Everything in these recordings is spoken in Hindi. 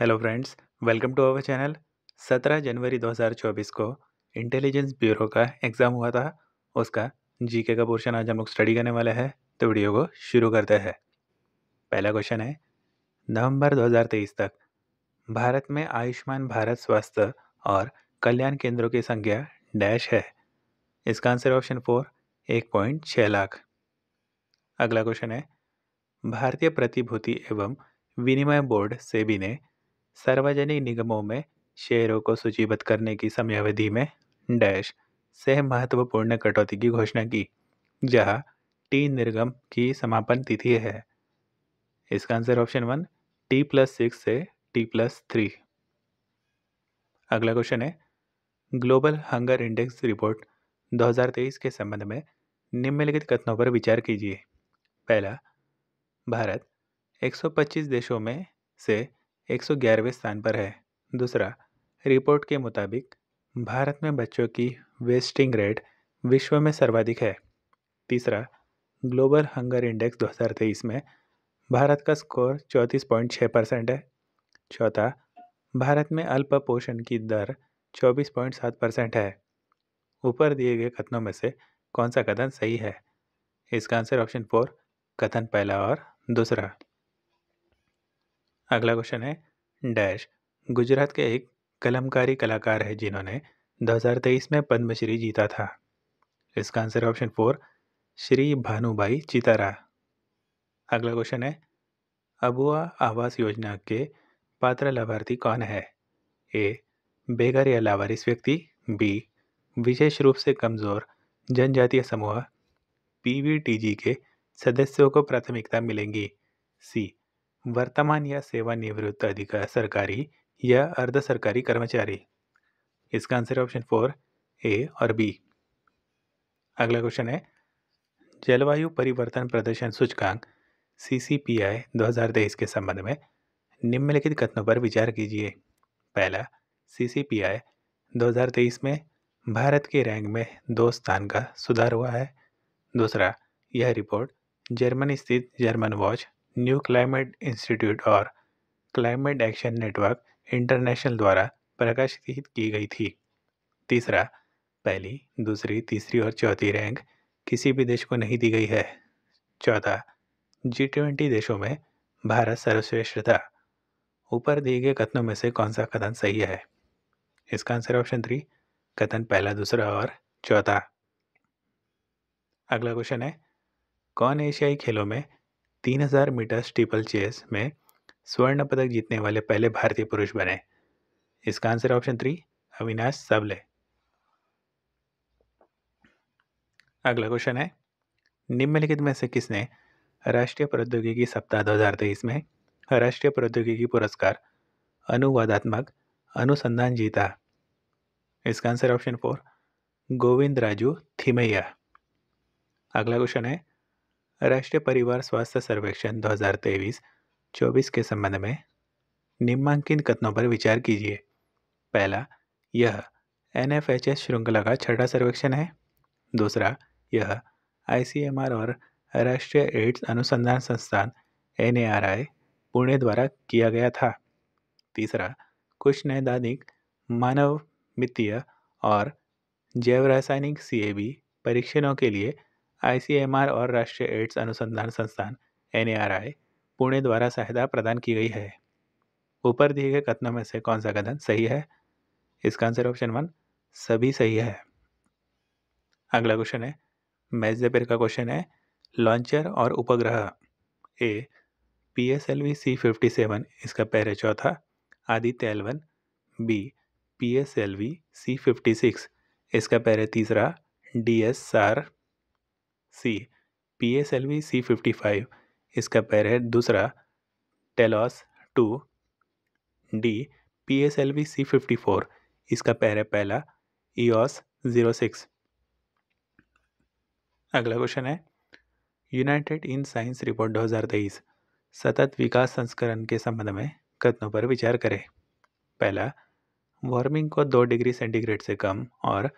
hello friends welcome to our channel 17 जनवरी 2024 को इंटेलिजेंस ब्यूरो का एग्ज़ाम हुआ था उसका जीके का पोर्शन आज हम लोग स्टडी करने वाले हैं तो वीडियो को शुरू करते हैं पहला क्वेश्चन है नवंबर 2023 तक भारत में आयुष्मान भारत स्वास्थ्य और कल्याण केंद्रों की संख्या डैश है इसका आंसर ऑप्शन फोर एक पॉइंट छः लाख अगला क्वेश्चन है भारतीय प्रतिभूति एवं विनिमय बोर्ड सेबी ने सार्वजनिक निगमों में शेयरों को सूचीबद्ध करने की समयावधि में डैश से महत्वपूर्ण कटौती की घोषणा की जहाँ टी निर्गम की समापन तिथि है इसका answer option one T plus six से टी प्लस थ्री अगला क्वेश्चन है ग्लोबल हंगर इंडेक्स रिपोर्ट 2023 के संबंध में निम्नलिखित कथनों पर विचार कीजिए पहला भारत 125 देशों में से एक सौ ग्यारहवें स्थान पर है दूसरा रिपोर्ट के मुताबिक भारत में बच्चों की वेस्टिंग रेट विश्व में सर्वाधिक है तीसरा ग्लोबल हंगर इंडेक्स 2023 में भारत का स्कोर चौंतीस पॉइंट छः परसेंट है चौथा भारत में अल्प पोषण की दर चौबीस पॉइंट सात परसेंट है ऊपर दिए गए कथनों में से कौन सा कथन सही है इसका आंसर ऑप्शन फोर कथन पहला और दूसरा अगला क्वेश्चन है डैश गुजरात के एक कलमकारी कलाकार है जिन्होंने 2023 में पद्मश्री जीता था इसका answer option four Shri Bhanubhai Chitara अगला क्वेश्चन है अबुआ आवास योजना के पात्र लाभार्थी कौन है ए बेघर या लावारिस व्यक्ति बी विशेष रूप से कमज़ोर जनजातीय समूह पी के सदस्यों को प्राथमिकता मिलेंगी सी वर्तमान या सेवानिवृत्त अधिकार सरकारी या अर्ध सरकारी कर्मचारी इसका आंसर है ऑप्शन फोर ए और बी अगला क्वेश्चन है जलवायु परिवर्तन प्रदर्शन सूचकांक सी सी पी आई दो हज़ार तेईस के संबंध में निम्नलिखित कथनों पर विचार कीजिए पहला सी सी पी आई दो हज़ार तेईस में भारत के रैंक में दो स्थान का सुधार हुआ है दूसरा यह रिपोर्ट जर्मनी स्थित German Watch New Climate Institute और क्लाइमेट एक्शन नेटवर्क इंटरनेशनल द्वारा प्रकाशित की गई थी तीसरा पहली दूसरी तीसरी और चौथी रैंक किसी भी देश को नहीं दी गई है चौथा जी ट्वेंटी देशों में भारत सर्वश्रेष्ठ था ऊपर दिए गए कथनों में से कौन सा कथन सही है इसका आंसर ऑप्शन थ्री कथन पहला दूसरा और चौथा अगला क्वेश्चन है कौन एशियाई खेलों में तीन हज़ार मीटर स्टीपल चेस में स्वर्ण पदक जीतने वाले पहले भारतीय पुरुष बने इसका आंसर ऑप्शन थ्री अविनाश सबले अगला क्वेश्चन है निम्नलिखित में से किसने राष्ट्रीय प्रौद्योगिकी सप्ताह तेईस में राष्ट्रीय प्रौद्योगिकी पुरस्कार अनुवादात्मक अनुसंधान जीता इसका answer option four Govind Raju Thimmaiah अगला क्वेश्चन है राष्ट्रीय परिवार स्वास्थ्य सर्वेक्षण 2023-24 के संबंध में निम्नांकित कथनों पर विचार कीजिए पहला यह एन एफ एच एस श्रृंखला का छठा सर्वेक्षण है दूसरा यह आई और राष्ट्रीय एड्स अनुसंधान संस्थान एन पुणे द्वारा किया गया था तीसरा कुछ नैदानिक मानव मितीय और जैव रासायनिक सी परीक्षणों के लिए आईसीएमआर और राष्ट्रीय एड्स अनुसंधान संस्थान एन पुणे द्वारा सहायता प्रदान की गई है ऊपर दिए गए कथनों में से कौन सा कथन सही है इसका आंसर ऑप्शन वन सभी सही है अगला क्वेश्चन है मैच का क्वेश्चन है लॉन्चर और उपग्रह A P S L V C fifty seven इसका पहले चौथा Aditya L one B P S L V C fifty six इसका पहले तीसरा D S R C P S L V C fifty five इसका पैर है दूसरा TeLEOS two D P S L V C fifty four इसका पैर है पहला ईओस ज़ीरो सिक्स अगला क्वेश्चन है यूनाइटेड इन साइंस रिपोर्ट 2023 सतत विकास संस्करण के संबंध में कथनों पर विचार करें पहला वार्मिंग को दो डिग्री सेंटीग्रेड से कम और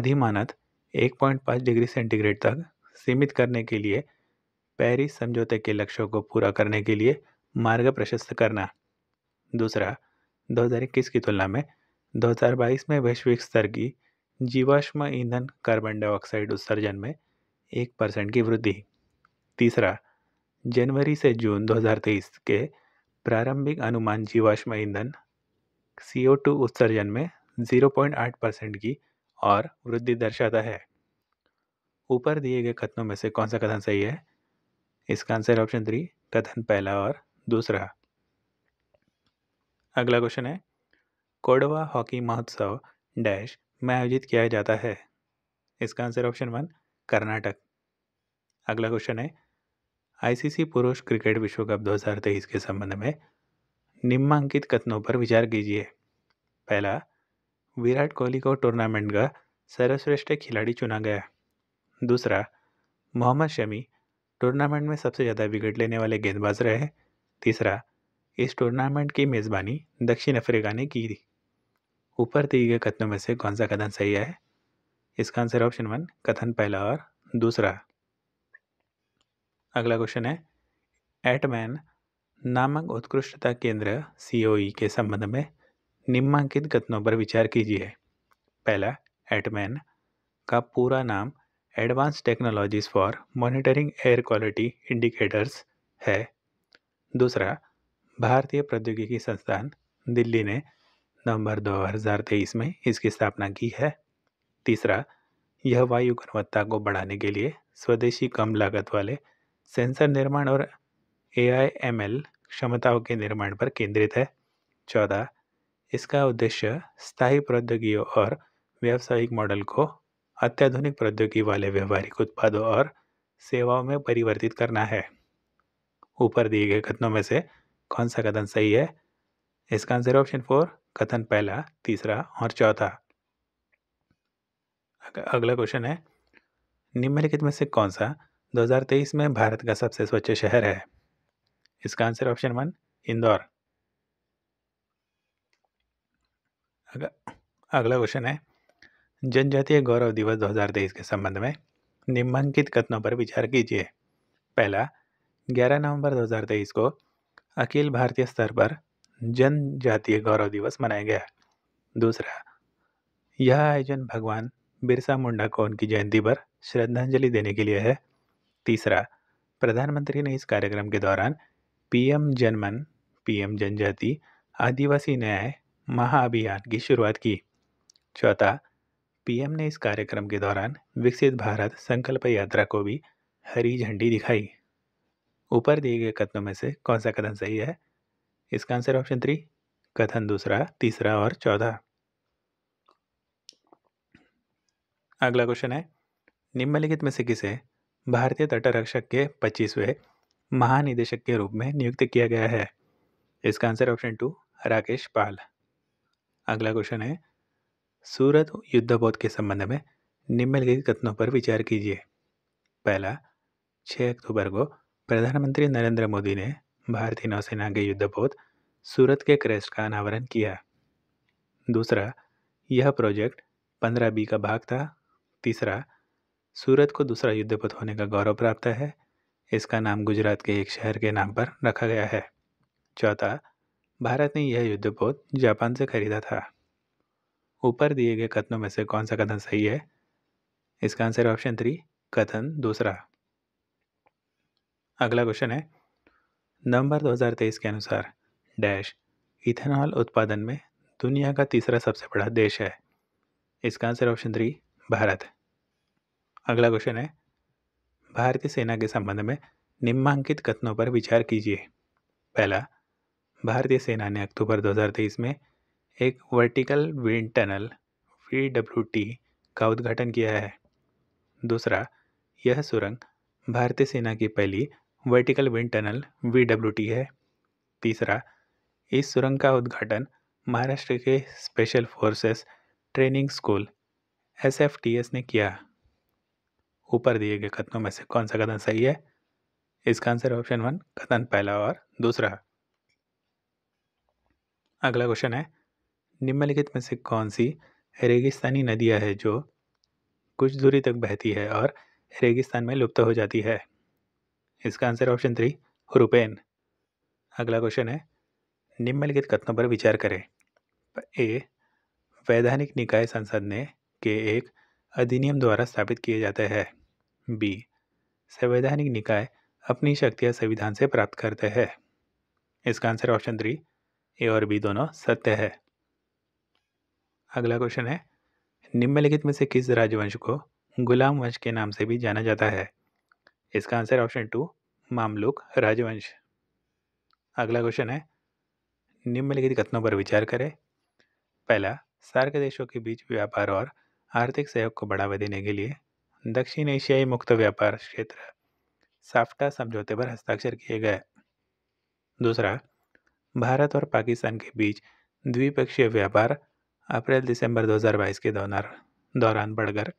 अधिमानत 1.5 डिग्री सेंटीग्रेड तक सीमित करने के लिए पेरिस समझौते के लक्ष्यों को पूरा करने के लिए मार्ग प्रशस्त करना दूसरा 2021 की तुलना में 2022 में वैश्विक स्तर की जीवाश्म ईंधन कार्बन डाइऑक्साइड उत्सर्जन में एक परसेंट की वृद्धि तीसरा जनवरी से जून 2023 के प्रारंभिक अनुमान जीवाश्म ईंधन CO2 उत्सर्जन में 0.8 परसेंट की और वृद्धि दर्शाता है ऊपर दिए गए कथनों में से कौन सा कथन सही है इसका आंसर ऑप्शन थ्री कथन पहला और दूसरा अगला क्वेश्चन है कोडवा हॉकी महोत्सव डैश में आयोजित किया जाता है इसका आंसर ऑप्शन वन कर्नाटक अगला क्वेश्चन है आईसीसी पुरुष क्रिकेट विश्व कप 2023 के संबंध में निम्नांकित कथनों पर विचार कीजिए पहला विराट कोहली को टूर्नामेंट का सर्वश्रेष्ठ खिलाड़ी चुना गया दूसरा मोहम्मद शमी टूर्नामेंट में सबसे ज़्यादा विकेट लेने वाले गेंदबाज रहे तीसरा इस टूर्नामेंट की मेज़बानी दक्षिण अफ्रीका ने की थी ऊपर दिए गए कथनों में से कौन सा कथन सही है इसका आंसर ऑप्शन वन कथन पहला और दूसरा अगला क्वेश्चन है एटमैन नामक उत्कृष्टता केंद्र सीओई e के संबंध में निम्नांकित कथनों पर विचार कीजिए पहला एटमैन का पूरा नाम advance technologies for monitoring air quality indicators है दूसरा भारतीय प्रौद्योगिकी संस्थान दिल्ली ने नवंबर 2023 में इसकी स्थापना की है तीसरा यह वायु गुणवत्ता को बढ़ाने के लिए स्वदेशी कम लागत वाले सेंसर निर्माण और ए आई एम एल क्षमताओं के निर्माण पर केंद्रित है चौदह इसका उद्देश्य स्थायी प्रौद्योगिकियों और व्यावसायिक मॉडल को अत्याधुनिक प्रौद्योगिकी वाले व्यवहारिक उत्पादों और सेवाओं में परिवर्तित करना है ऊपर दिए गए कथनों में से कौन सा कथन सही है इसका आंसर ऑप्शन फोर कथन पहला तीसरा और चौथा अगला क्वेश्चन है निम्नलिखित में से कौन सा 2023 में भारत का सबसे स्वच्छ शहर है इसका आंसर ऑप्शन वन इंदौर अगला क्वेश्चन है जनजातीय गौरव दिवस 2023 के संबंध में निम्नांकित कथनों पर विचार कीजिए पहला 11 नवंबर 2023 को अखिल भारतीय स्तर पर जनजातीय गौरव दिवस मनाया गया दूसरा यह आयोजन भगवान बिरसा मुंडा को उनकी जयंती पर श्रद्धांजलि देने के लिए है तीसरा प्रधानमंत्री ने इस कार्यक्रम के दौरान पीएम जनमन पीएम जनजाति आदिवासी न्याय महाअभियान की शुरुआत की चौथा पीएम ने इस कार्यक्रम के दौरान विकसित भारत संकल्प यात्रा को भी हरी झंडी दिखाई ऊपर दिए गए कथनों में से कौन सा कथन सही है इसका आंसर ऑप्शन थ्री कथन दूसरा तीसरा और चौदह अगला क्वेश्चन है निम्नलिखित में से किसे भारतीय तटरक्षक के पच्चीसवें महानिदेशक के रूप में नियुक्त किया गया है इसका answer option two Rakesh Pal अगला क्वेश्चन है सूरत युद्धापोत के संबंध में निम्नलिखित कथनों पर विचार कीजिए पहला 6 अक्टूबर को प्रधानमंत्री नरेंद्र मोदी ने भारतीय नौसेना के युद्धपोत सूरत के क्रेस्ट का अनावरण किया दूसरा यह प्रोजेक्ट पंद्रह बी का भाग था तीसरा सूरत को दूसरा युद्धपथ होने का गौरव प्राप्त है इसका नाम गुजरात के एक शहर के नाम पर रखा गया है चौथा भारत ने यह युद्धपोत जापान से खरीदा था ऊपर दिए गए कथनों में से कौन सा कथन सही है इसका आंसर ऑप्शन थ्री कथन दूसरा अगला क्वेश्चन है नवंबर 2023 के अनुसार डैश इथेनॉल उत्पादन में दुनिया का तीसरा सबसे बड़ा देश है इसका आंसर ऑप्शन थ्री भारत अगला क्वेश्चन है भारतीय सेना के संबंध में निम्नांकित कथनों पर विचार कीजिए पहला भारतीय सेना ने अक्टूबर 2023 में एक vertical wind tunnel V W T का उद्घाटन किया है दूसरा यह सुरंग भारतीय सेना की पहली vertical wind tunnel V W T है तीसरा इस सुरंग का उद्घाटन महाराष्ट्र के special forces training school S F T S ने किया ऊपर दिए गए कथनों में से कौन सा कथन सही है इसका आंसर ऑप्शन वन कथन पहला और दूसरा अगला क्वेश्चन है निम्नलिखित में से कौन सी रेगिस्तानी नदियाँ है जो कुछ दूरी तक बहती है और रेगिस्तान में लुप्त हो जाती है इसका आंसर ऑप्शन थ्री रुपेन अगला क्वेश्चन है निम्नलिखित कथनों पर विचार करें ए वैधानिक निकाय संसद ने के एक अधिनियम द्वारा स्थापित किए जाते हैं बी संवैधानिक निकाय अपनी शक्तियाँ संविधान से प्राप्त करते हैं इसका आंसर ऑप्शन थ्री ए और बी दोनों सत्य है अगला क्वेश्चन है निम्नलिखित में से किस राजवंश को गुलाम वंश के नाम से भी जाना जाता है इसका आंसर ऑप्शन टू मामलुक राजवंश अगला क्वेश्चन है निम्नलिखित कथनों पर विचार करें पहला सार्क देशों के बीच व्यापार और आर्थिक सहयोग को बढ़ावा देने के लिए दक्षिण एशियाई मुक्त व्यापार क्षेत्र साफ्टा समझौते पर हस्ताक्षर किए गए दूसरा भारत और पाकिस्तान के बीच द्विपक्षीय व्यापार अप्रैल दिसंबर 2022 के दौरान दौरान बढ़कर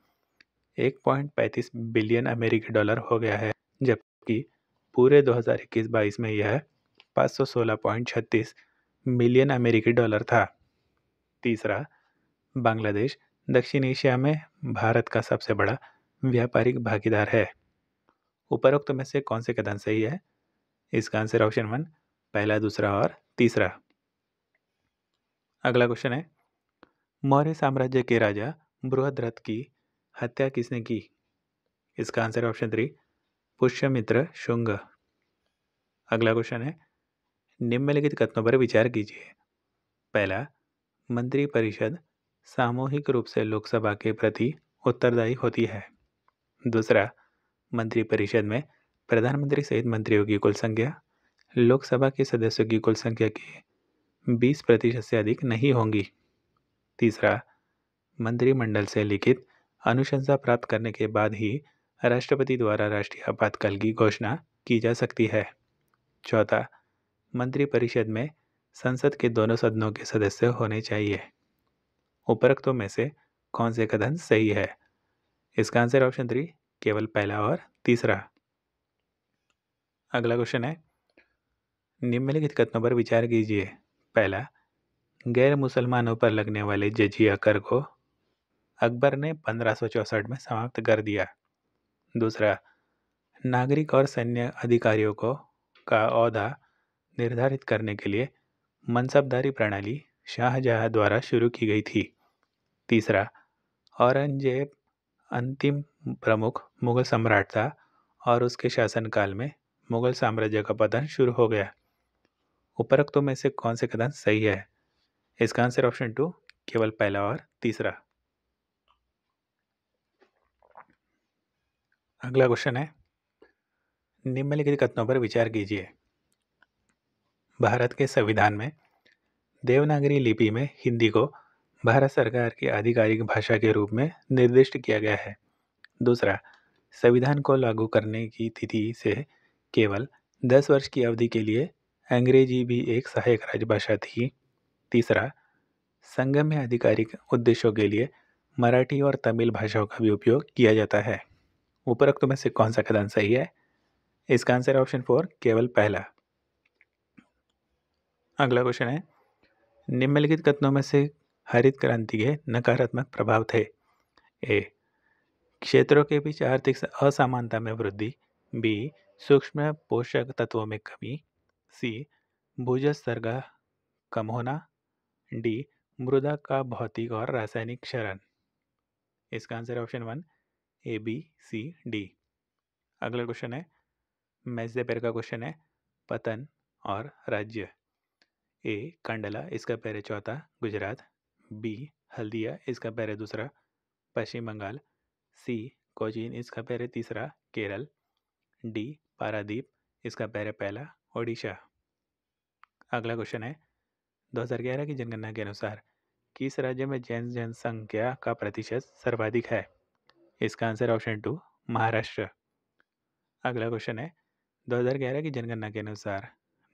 पैंतीस बिलियन अमेरिकी डॉलर हो गया है जबकि पूरे 2021-22 में यह पाँच मिलियन अमेरिकी डॉलर था तीसरा बांग्लादेश दक्षिण एशिया में भारत का सबसे बड़ा व्यापारिक भागीदार है उपरोक्त में से कौन से कदम सही है इसका आंसर ऑप्शन वन पहला दूसरा और तीसरा अगला क्वेश्चन है मौर्य साम्राज्य के राजा बृहद्रथ की हत्या किसने की इसका आंसर है ऑप्शन थ्री पुष्यमित्र शुंग अगला क्वेश्चन है निम्नलिखित कथनों पर विचार कीजिए पहला मंत्रिपरिषद सामूहिक रूप से लोकसभा के प्रति उत्तरदायी होती है दूसरा मंत्रिपरिषद में प्रधानमंत्री सहित मंत्रियों की कुल संख्या लोकसभा के सदस्यों की कुल संख्या के 20 प्रतिशत से अधिक नहीं होंगी तीसरा मंत्रिमंडल से लिखित अनुशंसा प्राप्त करने के बाद ही राष्ट्रपति द्वारा राष्ट्रीय आपातकाल की घोषणा की जा सकती है चौथा मंत्रिपरिषद में संसद के दोनों सदनों के सदस्य होने चाहिए उपरोक्तों में से कौन से कथन सही है इसका आंसर ऑप्शन थ्री केवल पहला और तीसरा अगला क्वेश्चन है निम्नलिखित कथनों पर विचार कीजिए पहला गैर मुसलमानों पर लगने वाले जजिया कर को अकबर ने पंद्रह में समाप्त कर दिया दूसरा नागरिक और सैन्य अधिकारियों को का अहदा निर्धारित करने के लिए मनसबदारी प्रणाली शाहजहाँ द्वारा शुरू की गई थी तीसरा औरंगजेब अंतिम प्रमुख मुगल सम्राट था और उसके शासनकाल में मुगल साम्राज्य का पतन शुरू हो गया उपरोक्तों में से कौन से कदम सही है इसका आंसर ऑप्शन टू केवल पहला और तीसरा अगला क्वेश्चन है निम्नलिखित कथनों पर विचार कीजिए भारत के संविधान में देवनागरी लिपि में हिंदी को भारत सरकार की आधिकारिक भाषा के रूप में निर्दिष्ट किया गया है दूसरा संविधान को लागू करने की तिथि से केवल दस वर्ष की अवधि के लिए अंग्रेजी भी एक सहायक राजभाषा थी तीसरा संगम में आधिकारिक उद्देश्यों के लिए मराठी और तमिल भाषाओं का भी उपयोग किया जाता है उपरोक्त में से कौन सा कदम सही है इसका आंसर है ऑप्शन फोर केवल पहला अगला क्वेश्चन है निम्नलिखित कथनों में से हरित क्रांति के नकारात्मक प्रभाव थे ए क्षेत्रों के बीच आर्थिक असमानता में वृद्धि बी सूक्ष्म पोषक तत्वों में कमी सी भूजल स्तर का कम होना डी मृदा का भौतिक और रासायनिक क्षरण इसका आंसर है option one A B C D अगला क्वेश्चन है मैच पैर का क्वेश्चन है पतन और राज्य ए कंडला इसका पैर है चौथा गुजरात बी हल्दिया इसका पैर है दूसरा पश्चिम बंगाल सी कोचीन इसका पैर है तीसरा केरल डी पारादीप इसका पैर है पहला ओडिशा अगला क्वेश्चन है 2011 की जनगणना के अनुसार किस राज्य में जैन जनसंख्या का प्रतिशत सर्वाधिक है इसका आंसर ऑप्शन टू महाराष्ट्र अगला क्वेश्चन है 2011 की जनगणना के अनुसार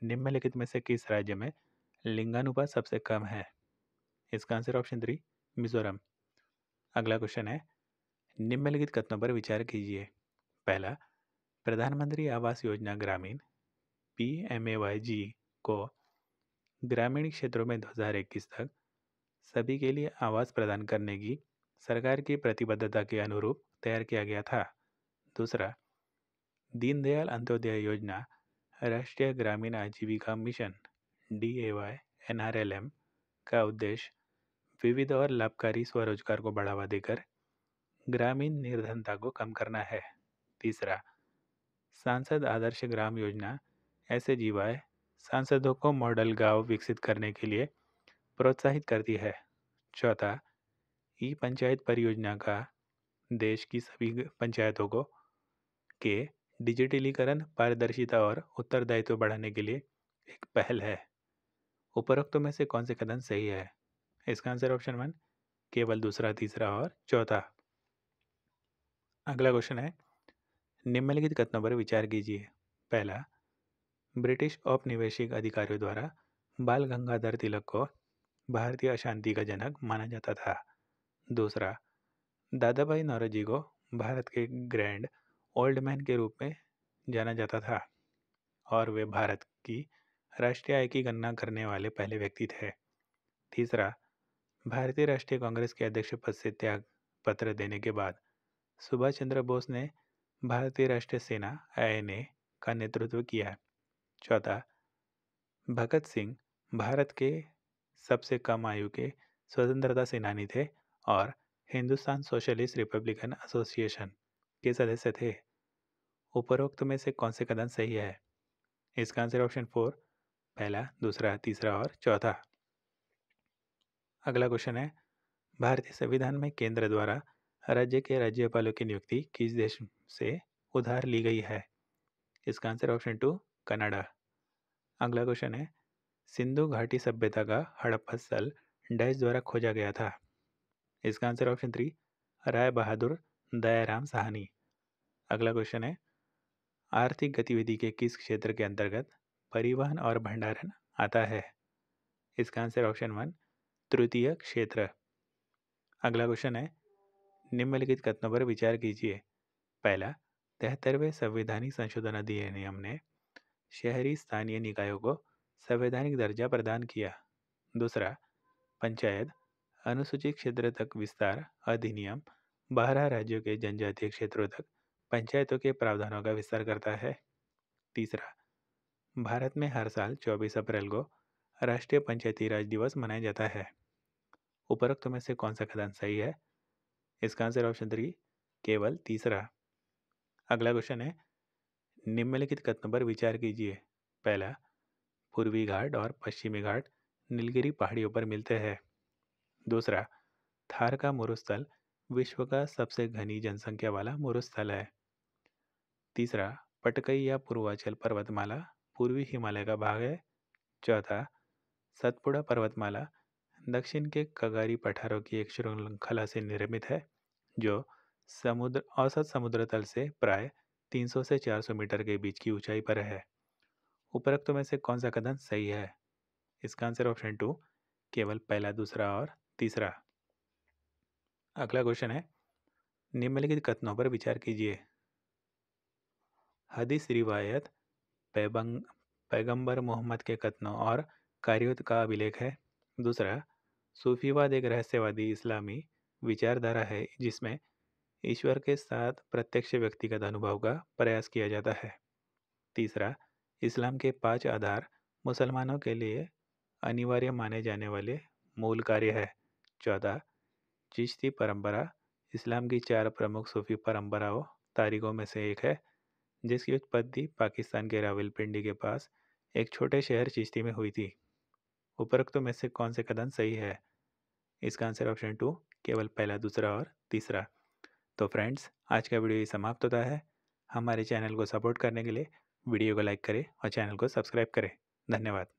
निम्नलिखित में से किस राज्य में लिंगानुपात सबसे कम है इसका आंसर ऑप्शन थ्री मिजोरम अगला क्वेश्चन है निम्नलिखित कथनों पर विचार कीजिए पहला प्रधानमंत्री Awas Yojana Gramin P M A Y G को ग्रामीण क्षेत्रों में 2021 तक सभी के लिए आवास प्रदान करने की सरकार की प्रतिबद्धता के अनुरूप तैयार किया गया था दूसरा दीनदयाल अंत्योदय योजना Rashtriya Gramin Aajeevika mission D A Y N R L M का उद्देश्य विविध और लाभकारी स्वरोजगार को बढ़ावा देकर ग्रामीण निर्धनता को कम करना है तीसरा सांसद आदर्श ग्राम योजना एस ए जी वाई सांसदों को मॉडल गांव विकसित करने के लिए प्रोत्साहित करती है चौथा ई पंचायत परियोजना का देश की सभी पंचायतों को के डिजिटलीकरण पारदर्शिता और उत्तरदायित्व बढ़ाने के लिए एक पहल है उपरोक्तों में से कौन से कदम सही है इसका आंसर ऑप्शन वन केवल दूसरा तीसरा और चौथा अगला क्वेश्चन है निम्नलिखित कथनों पर विचार कीजिए पहला ब्रिटिश औपनिवेशिक अधिकारियों द्वारा बाल गंगाधर तिलक को भारतीय अशांति का जनक माना जाता था दूसरा दादाभाई नौरोजी को भारत के ग्रैंड ओल्ड मैन के रूप में जाना जाता था और वे भारत की राष्ट्रीय आय की गणना करने वाले पहले व्यक्ति थे तीसरा भारतीय राष्ट्रीय कांग्रेस के अध्यक्ष पद से त्याग पत्र देने के बाद सुभाष चंद्र बोस ने भारतीय राष्ट्रीय सेना आई का नेतृत्व किया चौदह भगत सिंह भारत के सबसे कम आयु के स्वतंत्रता सेनानी थे और हिंदुस्तान सोशलिस्ट रिपब्लिकन एसोसिएशन के सदस्य थे उपरोक्त में से कौन से कदम सही है इसका आंसर ऑप्शन फोर पहला दूसरा तीसरा और चौथा अगला क्वेश्चन है भारतीय संविधान में केंद्र द्वारा राज्य के राज्यपालों की नियुक्ति किस देश से उधार ली गई है इसका आंसर ऑप्शन टू कनाडा अगला क्वेश्चन है सिंधु घाटी सभ्यता का हड़प्पा स्थल डैश द्वारा खोजा गया था इसका answer option three Rai Bahadur Dayaram Sahni अगला क्वेश्चन है आर्थिक गतिविधि के किस क्षेत्र के अंतर्गत परिवहन और भंडारण आता है इसका आंसर ऑप्शन वन तृतीय क्षेत्र अगला क्वेश्चन है निम्नलिखित कथनों पर विचार कीजिए पहला तिहत्तरवें संवैधानिक संशोधन अधिनियम ने शहरी स्थानीय निकायों को संवैधानिक दर्जा प्रदान किया दूसरा पंचायत अनुसूचित क्षेत्र तक विस्तार अधिनियम बारह राज्यों के जनजातीय क्षेत्रों तक पंचायतों के प्रावधानों का विस्तार करता है तीसरा भारत में हर साल 24 अप्रैल को राष्ट्रीय पंचायती राज दिवस मनाया जाता है उपरोक्त में से कौन सा कथन सही है इसका आंसर ऑप्शन थ्री केवल तीसरा अगला क्वेश्चन है निम्नलिखित कथनों पर विचार कीजिए पहला पूर्वी घाट और पश्चिमी घाट नीलगिरी पहाड़ियों पर मिलते हैं दूसरा थार का मरुस्थल विश्व का सबसे घनी जनसंख्या वाला मरुस्थल है तीसरा पटकई या पूर्वांचल पर्वतमाला पूर्वी हिमालय का भाग है चौथा सतपुड़ा पर्वतमाला दक्षिण के कगारी पठारों की एक श्रृंखला से निर्मित है जो समुद्र औसत समुद्र तल से प्राय 300 से 400 मीटर के बीच की ऊंचाई पर है उपरोक्त में से कौन सा कथन सही है इसका आंसर ऑप्शन टू केवल पहला दूसरा और तीसरा अगला क्वेश्चन है निम्नलिखित कथनों पर विचार कीजिए हदीस रिवायत पैबंग पैगंबर मोहम्मद के कथनों और कार्यों का अभिलेख है दूसरा सूफीवाद एक रहस्यवादी इस्लामी विचारधारा है जिसमें ईश्वर के साथ प्रत्यक्ष व्यक्तिगत अनुभव का प्रयास किया जाता है तीसरा इस्लाम के पांच आधार मुसलमानों के लिए अनिवार्य माने जाने वाले मूल कार्य है चौथा चिश्ती परंपरा इस्लाम की चार प्रमुख सूफी परंपराओं तारीखों में से एक है जिसकी उत्पत्ति पाकिस्तान के रावलपिंडी के पास एक छोटे शहर चिश्ती में हुई थी उपरोक्त में से कौन से कदम सही है इसका आंसर ऑप्शन टू केवल पहला दूसरा और तीसरा तो फ्रेंड्स आज का वीडियो ये समाप्त होता है हमारे चैनल को सपोर्ट करने के लिए वीडियो को लाइक करें और चैनल को सब्सक्राइब करें धन्यवाद